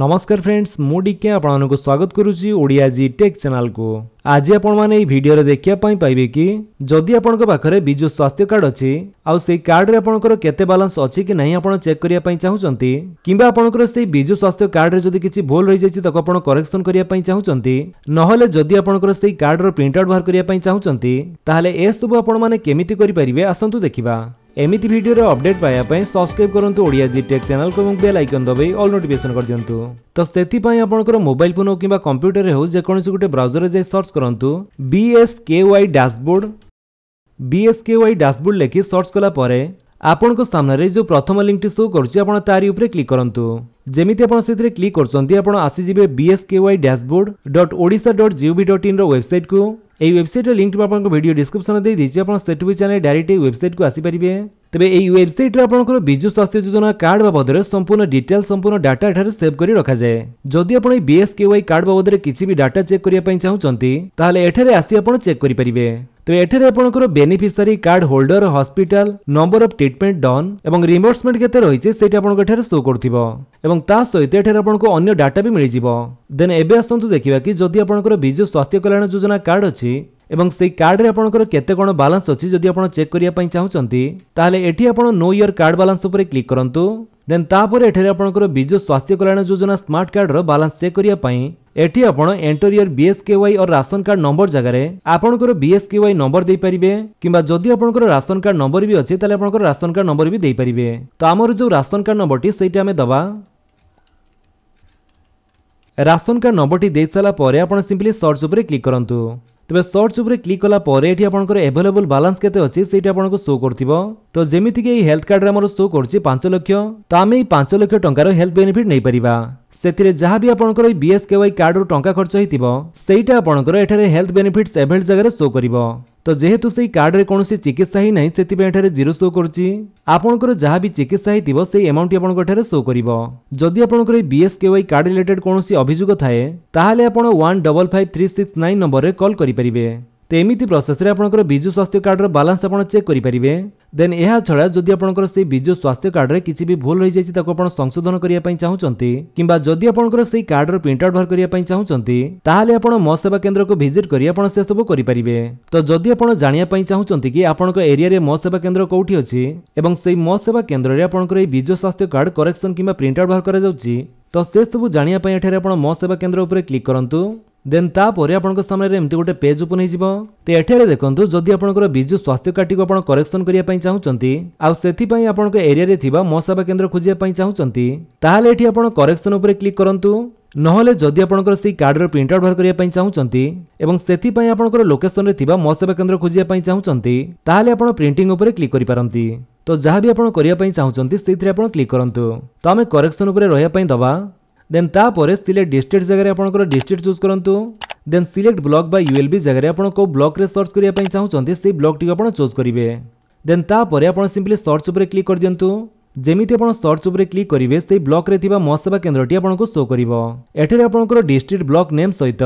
ନମସ୍କାର ଫ୍ରେଣ୍ଡସ୍ ମୁଁ ଡିକେ ଆପଣମାନଙ୍କୁ ସ୍ୱାଗତ କରୁଛି ଓଡ଼ିଆ ଜି ଟେକ୍ ଚ୍ୟାନେଲକୁ ଆଜି ଆପଣମାନେ ଏହି ଭିଡ଼ିଓରେ ଦେଖିବା ପାଇଁ ପାଇବେ କି ଯଦି ଆପଣଙ୍କ ପାଖରେ ବିଜୁ ସ୍ୱାସ୍ଥ୍ୟ କାର୍ଡ଼ ଅଛି ଆଉ ସେଇ କାର୍ଡ଼ରେ ଆପଣଙ୍କର କେତେ ବାଲାନ୍ସ ଅଛି କି ନାହିଁ ଆପଣ ଚେକ୍ କରିବା ପାଇଁ ଚାହୁଁଛନ୍ତି କିମ୍ବା ଆପଣଙ୍କର ସେଇ ବିଜୁ ସ୍ୱାସ୍ଥ୍ୟ କାର୍ଡ଼ରେ ଯଦି କିଛି ଭୁଲ ରହିଯାଇଛି ତାକୁ ଆପଣ କରେକ୍ସନ୍ କରିବା ପାଇଁ ଚାହୁଁଛନ୍ତି ନହେଲେ ଯଦି ଆପଣଙ୍କର ସେଇ କାର୍ଡ଼ର ପ୍ରିଣ୍ଟ ଆଉଟ୍ ବାହାର କରିବା ପାଇଁ ଚାହୁଁଛନ୍ତି ତାହେଲେ ଏସବୁ ଆପଣମାନେ କେମିତି କରିପାରିବେ ଆସନ୍ତୁ ଦେଖିବା ଏମିତି ଭିଡ଼ିଓର ଅପଡେଟ୍ ପାଇବା ପାଇଁ ସବସ୍କ୍ରାଇବ୍ କରନ୍ତୁ ଓଡ଼ିଆ ଜି ଟେକ୍ ଚ୍ୟାନେଲକୁ ଏବଂ ବେଲ୍ ଆଇକନ୍ ଦବାଇ ଅଲ୍ ନୋଟିଫିକେସନ୍ କରିଦିଅନ୍ତୁ ତ ସେଥିପାଇଁ ଆପଣଙ୍କର ମୋବାଇଲ୍ ଫୋନ୍ ହେଉ କିମ୍ବା କମ୍ପ୍ୟୁଟରରେ ହେଉ ଯେକୌଣସି ଗୋଟେ ବ୍ରାଉଜରରେ ଯାଇ ସର୍ଚ୍ଚ କରନ୍ତୁ ବିଏସ୍କେ ୱାଇ ଡ୍ୟାସ୍ବୋର୍ଡ଼ ବିଏସ୍କେ ୱାଇ ଡ୍ୟାସ୍ବୋର୍ଡ଼ ଲେଖି ସର୍ଚ୍ଚ କଲା ପରେ ଆପଣଙ୍କ ସାମ୍ନାରେ ଯେଉଁ ପ୍ରଥମ ଲିଙ୍କଟି ସୋ କରୁଛି ଆପଣ ତାରି ଉପରେ କ୍ଲିକ୍ କରନ୍ତୁ ଯେମିତି ଆପଣ ସେଥିରେ କ୍ଲିକ୍ କରୁଛନ୍ତି ଆପଣ ଆସିଯିବେ BSK Y dashboard dot Odisha dot GOV dot ଇନ୍ର ୱେବସାଇଟ୍କୁ এই ওয়েবসাইটর লিঙ্কটি আপনার ভিডিও ডিসক্রিপশনে দিয়ে দিয়েছি আপনার সেটু চ্যানেল ডাইরেক্ট এই ওয়েবসাইটকে আসিপারে ତେବେ ଏହି ୱେବସାଇଟ୍ରେ ଆପଣଙ୍କର ବିଜୁ ସ୍ୱାସ୍ଥ୍ୟ ଯୋଜନା କାର୍ଡ ବାବଦରେ ସମ୍ପୂର୍ଣ୍ଣ ଡିଟେଲ୍ ସମ୍ପୂର୍ଣ୍ଣ ଡାଟା ଏଠାରେ ସେଭ୍ କରି ରଖାଯାଏ ଯଦି ଆପଣ ଏହି ବିଏସ୍କେୱାଇ କାର୍ଡ ବାବଦରେ କିଛି ବି ଡାଟା ଚେକ୍ କରିବା ପାଇଁ ଚାହୁଁଛନ୍ତି ତାହେଲେ ଏଠାରେ ଆସି ଆପଣ ଚେକ୍ କରିପାରିବେ ତେବେ ଏଠାରେ ଆପଣଙ୍କର beneficiary card holder hospital number of treatment done ଏବଂ ରିମ୍ବର୍ସମେଣ୍ଟ କେତେ ରହିଛି ସେଇଟା ଆପଣଙ୍କ ଏଠାରେ ଶୋ କରୁଥିବ ଏବଂ ତା ସହିତ ଏଠାରେ ଆପଣଙ୍କୁ ଅନ୍ୟ ଡାଟା ବି ମିଳିଯିବ ଦେନ୍ ଏବେ ଆସନ୍ତୁ ଦେଖିବା କି ଯଦି ଆପଣଙ୍କର ବିଜୁ ସ୍ୱାସ୍ଥ୍ୟ କଲ୍ୟାଣ ଯୋଜନା କାର୍ଡ ଅଛି এবং সেই কার্ডরে আপনার কেতে কোণ বালান্স অদি আপনার চেক করা চাহুন তাহলে এটি আপনার নো ইয়ার কার্ড বালান্স উপরে ক্লিক করতু দেন তাপরে এখানে আপনার বিজু স্বাস্থ্য কল্যাণ যোজনা স্মার্ট কার্ডর বালান্স চেক করা এটি আপনার এন্টর ইয়ার বিএসকে ওয়াই ও রাশন কার্ড নম্বর জায়গায় আপনার বিএসকে ওয়াই নম্বর দিয়ে কিংবা যদি আপনার রাশন কার্ড নম্বর বি অছে তাহলে আপনার রাশন কার্ড নম্বর বি দিয়ে তো আমার যে রাশন কার্ড নম্বরটি সেইটা আমি দেওয়া রাশন কার্ড নম্বরটি দিয়ে সারা পরে আপনার সিম্পলি সর্চ উপরে ক্লিক করতু ତେବେ ସର୍ଚ୍ଚ ଉପରେ କ୍ଲିକ୍ କଲା ପରେ ଏଠି ଆପଣଙ୍କର ଏଭେଲେବୁଲ୍ ବାଲାନ୍ସ କେତେ ଅଛି ସେଇଟା ଆପଣଙ୍କୁ ଶୋ କରୁଥିବ ତ ଯେମିତିକି ଏହି ହେଲ୍ଥ କାର୍ଡ଼ରେ ଆମର ଶୋ କରୁଛି ପାଞ୍ଚ ଲକ୍ଷ ତ ଆମେ ଏହି ପାଞ୍ଚ ଲକ୍ଷ ଟଙ୍କାର ହେଲ୍ଥ ବେନିଫିଟ୍ ନେଇପାରିବା ସେଥିରେ ଯାହା ବି ଆପଣଙ୍କର ଏଇ ବିଏସ୍କେୱାଇ କାର୍ଡ଼ରୁ ଟଙ୍କା ଖର୍ଚ୍ଚ ହେଇଥିବ ସେଇଟା ଆପଣଙ୍କର ଏଠାରେ ହେଲ୍ଥ ବେନିଫିଟ୍ସ ଏଭେଲ୍ଟ ଜାଗାରେ ଶୋ କରିବ ତ ଯେହେତୁ ସେହି କାର୍ଡ଼ରେ କୌଣସି ଚିକିତ୍ସା ହିଁ ନାହିଁ ସେଥିପାଇଁ ଏଠାରେ ଜିରୋ ଶୋ କରୁଛି ଆପଣଙ୍କର ଯାହା ବି ଚିକିତ୍ସା ହେଇଥିବ ସେହି ଆମାଉଣ୍ଟଟି ଆପଣଙ୍କ ଏଠାରେ ଶୋ କରିବ ଯଦି ଆପଣଙ୍କର ଏହି ବିଏସ୍କେୱାଇ କାର୍ଡ଼ ରିଲେଟେଡ୍ କୌଣସି ଅଭିଯୋଗ ଥାଏ ତାହେଲେ ଆପଣ one double five three six nine ନମ୍ବରରେ କଲ୍ କରିପାରିବେ তো এমিতি প্রসেসরে আপনার বিজু স্বাস্থ্য কার্ডর বালান্স আপনার চেক করে পারে দেন এছাড়া যদি আপনার সেই বিজু স্বাস্থ্য কার্ডরে কিছু বি ভুল হয়ে যাই তাকে আপনার সংশোধন করা চাহুমান কিংবা যদি আপনার সেই কার্ডর প্রিন্ট আউট বাহার করা চাহুমান তাহলে আপনার মো সেবা কেন্দ্রক ভিজিট করে আপনার সেসব করে পারে তো যদি আপনার জাঁয়া চাহুমান কি আপনার এরিয়ায় মো সেবা কেন্দ্র কোটি অছি এবং সেই মো সেবা কেন্দ্রের আপনার এই বিজু স্বাস্থ্য কার্ড করেকশন কিংবা প্রিন্ট আউট বাহার করা যাচ্ছে তো সেসব জাঁয়া এখানে আপনার মো সেবা কেন্দ্র উপরে ক্লিক করতু देन तापर आपंक सामने एमती गोटे पेज ओपन होठार देखूँ जदि आपंकर विजु स्वास्थ्य कार्ड को आप करेक्शन करने चाहते आई आपण एरिया मो सेवा केन्द्र खोजापी चाहते ताहले ये आप करेक्शन उपर क्लिक करूँ নহলে যদি আপনার সেই কার্ডর প্রিন্ট আউট বাহার করা চাহুমান এবং সেপাই আপনার লোকেসনরে থাকা মো সেবা কেন্দ্র খোঁজা চাহুমান তাহলে আপনার প্রিন্টিং উপরে ক্লিক করে পারতি তো যা বি আপনার করা চাহুমান সেইথে আপনার ক্লিক করতু তো আমি করেকশন উপরে রহবা ଦେନ୍ ତାପରେ ସିଲେକ୍ଟ ଡିଷ୍ଟ୍ରିକ୍ଟ ଜାଗାରେ ଆପଣଙ୍କର ଡିଷ୍ଟ୍ରିକ୍ଟ ଚୁଜ୍ କରନ୍ତୁ ଦେନ୍ ସିଲେକ୍ଟ ବ୍ଲକ୍ ବା ୟୁଏଲ୍ବି ଜାଗାରେ ଆପଣ କେଉଁ ବ୍ଲକ୍ରେ ସର୍ଚ୍ଚ କରିବା ପାଇଁ ଚାହୁଁଛନ୍ତି ସେଇ ବ୍ଲକ୍ଟିକୁ ଆପଣ ଚୁଜ୍ କରିବେ ଦେନ୍ ତାପରେ ଆପଣ ସିମ୍ପଲି ସର୍ଚ୍ଚ ଉପରେ କ୍ଲିକ୍ କରିଦିଅନ୍ତୁ ଯେମିତି ଆପଣ ସର୍ଚ୍ଚ ଉପରେ କ୍ଲିକ୍ କରିବେ ସେହି ବ୍ଲକ୍ରେ ଥିବା ମୋ ସେବା କେନ୍ଦ୍ରଟି ଆପଣଙ୍କୁ ଶୋ କରିବ ଏଠାରେ ଆପଣଙ୍କର ଡିଷ୍ଟ୍ରିକ୍ଟ ବ୍ଲକ୍ ନେମ୍ ସହିତ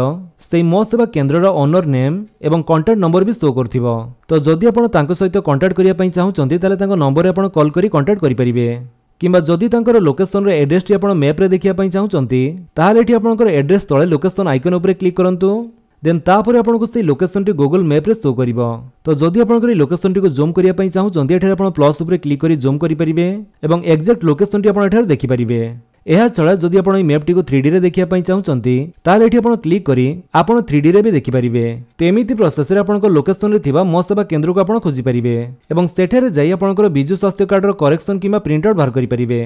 ସେହି ମୋ ସେବା କେନ୍ଦ୍ରର ଓନର ନେମ୍ ଏବଂ କଣ୍ଟାକ୍ଟ ନମ୍ବର ବି ଶୋ କରୁଥିବ ତ ଯଦି ଆପଣ ତାଙ୍କ ସହିତ କଣ୍ଟାକ୍ଟ କରିବା ପାଇଁ ଚାହୁଁଛନ୍ତି ତାହେଲେ ତାଙ୍କ ନମ୍ବରରେ ଆପଣ କଲ୍ କରି କଣ୍ଟାକ୍ଟ କରିପାରିବେ কিংবা যদি তাঁর লোকেসনর এড্রেসটি আপনার ম্যাপ্রে দেখা চাহুমান তাহলে এটি আপনার এড্রেস তলে লোকেসন আইকন উপরে ক্লিক করতু দেন তাপরে আপনার সেই লোকেসনটি গুগল ম্যাপ্রে শো করব তো যদি আপনার এই লোকেসনটি জুম করা চাহুমান এখানে আপনার প্লস উপরে ক্লিক করে জুম করে এবং এক্জাক্ট লোকেসনটি আপনার এখানে দেখিপারে ଏହାଛଡ଼ା ଯଦି ଆପଣ ଏହି ମ୍ୟାପ୍ଟିକୁ ଥ୍ରୀଡିରେ ଦେଖିବା ପାଇଁ ଚାହୁଁଛନ୍ତି ତାହେଲେ ଏଠି ଆପଣ କ୍ଲିକ୍ କରି ଆପଣ ଥ୍ରୀଡିରେ ବି ଦେଖିପାରିବେ ତ ଏମିତି ପ୍ରୋସେସରେ ଆପଣଙ୍କ ଲୋକେସନରେ ଥିବା ମୋ ସେବା କେନ୍ଦ୍ରକୁ ଆପଣ ଖୋଜିପାରିବେ ଏବଂ ସେଠାରେ ଯାଇ ଆପଣଙ୍କର ବିଜୁ ସ୍ୱାସ୍ଥ୍ୟ କାର୍ଡର କରେକ୍ସନ କିମ୍ବା ପ୍ରିଣ୍ଟଆଉଟ୍ ବାହାର କରିପାରିବେ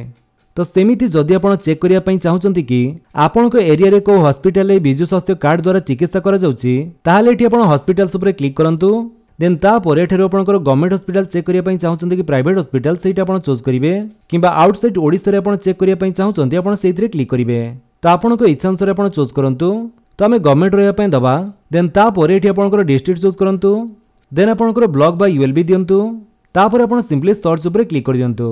ତ ସେମିତି ଯଦି ଆପଣ ଚେକ୍ କରିବା ପାଇଁ ଚାହୁଁଛନ୍ତି କି ଆପଣଙ୍କ ଏରିଆରେ କେଉଁ ହସ୍ପିଟାଲରେ ବିଜୁ ସ୍ୱାସ୍ଥ୍ୟ କାର୍ଡ ଦ୍ୱାରା ଚିକିତ୍ସା କରାଯାଉଛି ତାହେଲେ ଏଠି ଆପଣ ହସ୍ପିଟାଲ୍ସ ଉପରେ କ୍ଲିକ୍ କରନ୍ତୁ ଦେନ୍ ତାପରେ ଏଠାରୁ ଆପଣଙ୍କର ଗଭର୍ଣ୍ଣମେଣ୍ଟ ହସ୍ପିଟାଲ ଚେକ୍ କରିବା ପାଇଁ ଚାହୁଁଛନ୍ତି କି ପ୍ରାଇଭେଟ୍ ହସ୍ପିଟାଲ ସେଇଟା ଆପଣ ଚୁଜ୍ କରିବେ କିମ୍ବା ଆଉଟସାଇଡ୍ ଓଡ଼ିଶାରେ ଆପଣ ଚେକ୍ କରିବା ପାଇଁ ଚାହୁଁଛନ୍ତି ଆପଣ ସେଇଥିରେ କ୍ଲିକ୍ କରିବେ ତ ଆପଣଙ୍କ ଇଚ୍ଛା ଅନୁସାରେ ଆପଣ ଚୁଜ୍ କରନ୍ତୁ ତ ଆମେ ଗଭର୍ଣ୍ଣମେଣ୍ଟ ରହିବା ପାଇଁ ଦେବା ଦେନ୍ ତାପରେ ଏଠି ଆପଣଙ୍କର ଡିଷ୍ଟ୍ରିକ୍ଟ ଚୁଜ୍ କରନ୍ତୁ ଦେନ୍ ଆପଣଙ୍କର ବ୍ଲକ୍ ବା ୟୁଏଲ୍ ବି ଦିଅନ୍ତୁ ତାପରେ ଆପଣ ସିମ୍ପଲି ସର୍ଚ୍ଚ ଉପରେ କ୍ଲିକ୍ କରିଦିଅନ୍ତୁ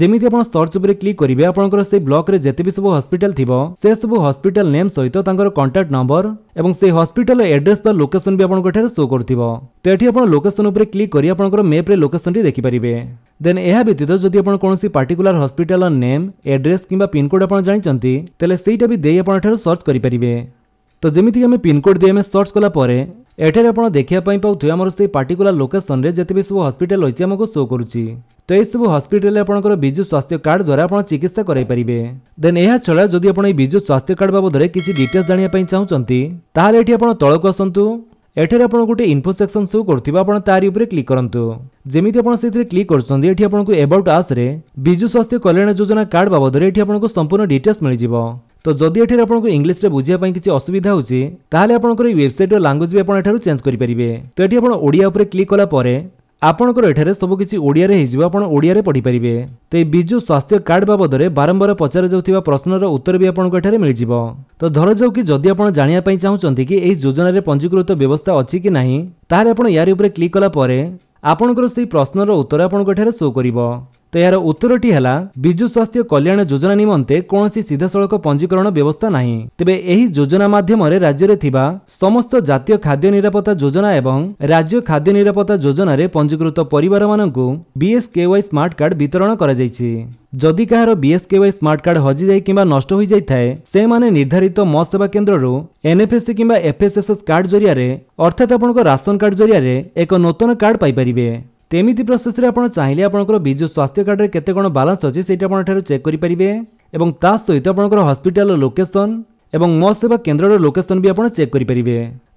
ଯେମିତି ଆପଣ ସର୍ଚ୍ଚ ଉପରେ କ୍ଲିକ୍ କରିବେ ଆପଣଙ୍କର ସେଇ ବ୍ଲକରେ ଯେତେ ବି ସବୁ ହସ୍ପିଟାଲ ଥିବ ସେ ସବୁ ହସ୍ପିଟାଲ ନେମ୍ ସହିତ ତାଙ୍କର କଣ୍ଟାକ୍ଟ ନମ୍ବର ଏବଂ ସେଇ ହସ୍ପିଟାଲର ଆଡ୍ରେସ୍ ବା ଲୋକେସନ୍ ବି ଆପଣଙ୍କ ଠାରେ ଶୋ କରୁଥିବ ତ ଏଠି ଆପଣ ଲୋକେସନ୍ ଉପରେ କ୍ଲିକ୍ କରି ଆପଣଙ୍କର ମେପ୍ରେ ଲୋକେସନ୍ଟି ଦେଖିପାରିବେ ଦେନ୍ ଏହା ବ୍ୟତୀତ ଯଦି ଆପଣ କୌଣସି ପାର୍ଟିକୁଲାର ହସ୍ପିଟାଲର ନେମ୍ ଆଡ୍ରେସ୍ କିମ୍ବା ପିନ୍କୋଡ୍ ଆପଣ ଜାଣିଛନ୍ତି ତାହେଲେ ସେଇଟା ବି ଦେଇ ଆପଣ ଏଠାରୁ ସର୍ଚ୍ଚ କରିପାରିବେ ତ ଯେମିତିକି ଆମେ ପିନ୍କୋଡ଼୍ ଦେଇ ଆମେ ସର୍ଚ୍ଚ କଲା ପରେ ଏଠାରେ ଆପଣ ଦେଖିବା ପାଇଁ ପାଉଥିବେ ଆମର ସେଇ ପାର୍ଟିକୁଲାର ଲୋକେସନରେ ଯେତେ ବି ସବୁ ହସ୍ପିଟାଲ ରହିଛି ଆମକୁ ଶୋ କରୁଛି ତ ଏହିସବୁ ହସ୍ପିଟାଲରେ ଆପଣଙ୍କର ବିଜୁ ସ୍ୱାସ୍ଥ୍ୟ କାର୍ଡ଼ ଦ୍ୱାରା ଆପଣ ଚିକିତ୍ସା କରାଇପାରିବେ ଦେନ୍ ଏହା ଛଡ଼ା ଯଦି ଆପଣ ଏହି ବିଜୁ ସ୍ୱାସ୍ଥ୍ୟ କାର୍ଡ଼ ବାବଦରେ କିଛି ଡିଟେଲ୍ସ ଜାଣିବା ପାଇଁ ଚାହୁଁଛନ୍ତି ତାହେଲେ ଏଠି ଆପଣ ତଳକୁ ଆସନ୍ତୁ ଏଠାରେ ଆପଣ ଗୋଟେ ଇନଫୋ ସେକ୍ସନ୍ ସୋ କରୁଥିବ ଆପଣ ତାରି ଉପରେ କ୍ଲିକ୍ କରନ୍ତୁ ଯେମିତି ଆପଣ ସେଥିରେ କ୍ଲିକ୍ କରୁଛନ୍ତି ଏଠି ଆପଣଙ୍କୁ ଏବାଉଟ୍ ଆସ୍ରେ ବିଜୁ ସ୍ୱାସ୍ଥ୍ୟ କଲ୍ୟାଣ ଯୋଜନା କାର୍ଡ଼ ବାବଦରେ ଏଠି ଆପଣଙ୍କୁ ସମ୍ପୂର୍ଣ୍ଣ ଡିଟେଲ୍ସ ମିଳିଯିବ ତ ଯଦି ଏଠାରେ ଆପଣଙ୍କୁ ଇଂଲିଶରେ ବୁଝିବା ପାଇଁ କିଛି ଅସୁବିଧା ହେଉଛି ତାହେଲେ ଆପଣଙ୍କର ଏଇ ୱେବସାଇଟ୍ର ଲାଙ୍ଗୁଏଜ୍ ବି ଆପଣ ଏଠାରୁ ଚେଞ୍ଜ କରିପାରିବେ ତ ଏଠି ଆପଣ ଓଡ଼ିଆ ଉପରେ କ୍ଲିକ୍ କଲା ପରେ ଆପଣଙ୍କର ଏଠାରେ ସବୁ କିଛି ଓଡ଼ିଆରେ ହେଇଯିବ ଆପଣ ଓଡ଼ିଆରେ ପଢ଼ିପାରିବେ ତ ଏଇ ବିଜୁ ସ୍ୱାସ୍ଥ୍ୟ କାର୍ଡ଼ ବାବଦରେ ବାରମ୍ବାର ପଚରାଯାଉଥିବା ପ୍ରଶ୍ନର ଉତ୍ତର ବି ଆପଣଙ୍କୁ ଏଠାରେ ମିଳିଯିବ ତ ଧରାଯାଉ କି ଯଦି ଆପଣ ଜାଣିବା ପାଇଁ ଚାହୁଁଛନ୍ତି କି ଏହି ଯୋଜନାରେ ପଞ୍ଜୀକୃତ ବ୍ୟବସ୍ଥା ଅଛି କି ନାହିଁ ତାହେଲେ ଆପଣ ୟାରି ଉପରେ କ୍ଲିକ୍ କଲା ପରେ ଆପଣଙ୍କର ସେହି ପ୍ରଶ୍ନର ଉତ୍ତର ଆପଣଙ୍କ ଏଠାରେ ଶୋ କରିବ ତ ଏହାର ଉତ୍ତରଟି ହେଲା ବିଜୁ ସ୍ୱାସ୍ଥ୍ୟ କଲ୍ୟାଣ ଯୋଜନା ନିମନ୍ତେ କୌଣସି ସିଧାସଳଖ ପଞ୍ଜୀକରଣ ବ୍ୟବସ୍ଥା ନାହିଁ ତେବେ ଏହି ଯୋଜନା ମାଧ୍ୟମରେ ରାଜ୍ୟରେ ଥିବା ସମସ୍ତ ଜାତୀୟ ଖାଦ୍ୟ ନିରାପତ୍ତା ଯୋଜନା ଏବଂ ରାଜ୍ୟ ଖାଦ୍ୟ ନିରାପତ୍ତା ଯୋଜନାରେ ପଞ୍ଜୀକୃତ ପରିବାରମାନଙ୍କୁ ବିଏସ୍କେୱାଇ ସ୍ମାର୍ଟ କାର୍ଡ ବିତରଣ କରାଯାଇଛି ଯଦି କାହାର ବିଏସ୍କେୱାଇ ସ୍ମାର୍ଟ କାର୍ଡ ହଜିଯାଇ କିମ୍ବା ନଷ୍ଟ ହୋଇଯାଇଥାଏ ସେମାନେ ନିର୍ଦ୍ଧାରିତ ମୋ ସେବା କେନ୍ଦ୍ରରୁ ଏନ୍ଏଫ୍ଏସ୍ସି କିମ୍ବା ଏଫ୍ଏସ୍ଏସ୍ଏସ୍ କାର୍ଡ ଜରିଆରେ ଅର୍ଥାତ୍ ଆପଣଙ୍କ ରାସନ କାର୍ଡ ଜରିଆରେ ଏକ ନୂତନ କାର୍ଡ ପାଇପାରିବେ তেমিতি প্রসেসরে আপনার চাইলে আপনার বিজু স্বাস্থ্য কার্ডের কেতে কোণ বালান্স অছে সেইটা আপনার ঠার চেক করে পারে এবং তা সহিত আপনার হসপিটাল লোকেসন এবং মো সেবা কেন্দ্রর লোকেসন বি আপনার চেক করে পারে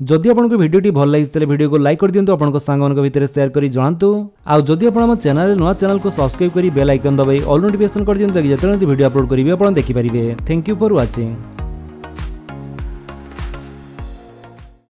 যদি আপনার ভিডিওটি ভাল লাগি তাহলে ভিডিওকে লাইক করে দিও আপনার সাংমানক ভিতরে সেয়ার করে জনাতু আদি আপনার আমার চ্যানেল নয় চ্যানেলকে সবসক্রাইব করে বেল আইকন দবাই অল নোটিফিকেসন করে দিও যাতে ভিডিও আপলোড করবে আপনার দেখিপারে থ্যাংক ইউ ফর ওয়াচিং